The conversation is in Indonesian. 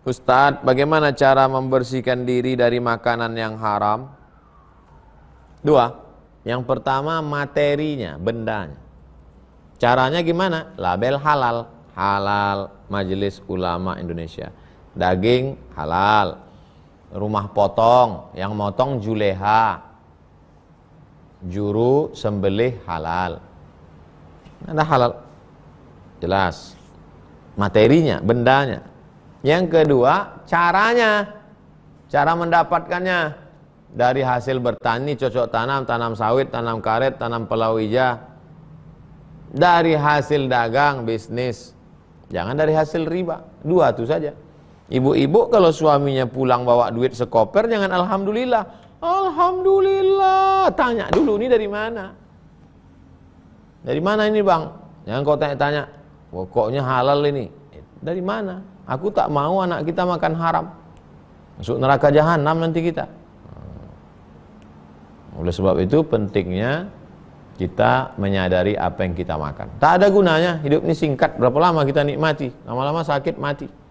Ustaz, bagaimana cara membersihkan diri dari makanan yang haram? Dua, yang pertama materinya, bendanya. Caranya gimana? Label halal, halal Majelis Ulama Indonesia. Daging halal, rumah potong, yang motong juleha, juru sembelih halal. Ada halal, jelas. Materinya, bendanya, yang kedua, caranya. Cara mendapatkannya dari hasil bertani, cocok tanam, tanam sawit, tanam karet, tanam pelawija. Dari hasil dagang, bisnis. Jangan dari hasil riba. Dua itu saja. Ibu-ibu kalau suaminya pulang bawa duit sekoper jangan alhamdulillah. Alhamdulillah. Tanya dulu ini dari mana? Dari mana ini, Bang? Jangan kau tanya-tanya. Pokoknya halal ini. Dari mana? Aku tak mau anak kita makan haram. Masuk neraka jahanam nanti kita. Hmm. Oleh sebab itu pentingnya kita menyadari apa yang kita makan. Tak ada gunanya, hidup ini singkat. Berapa lama kita nikmati? Lama-lama sakit, mati.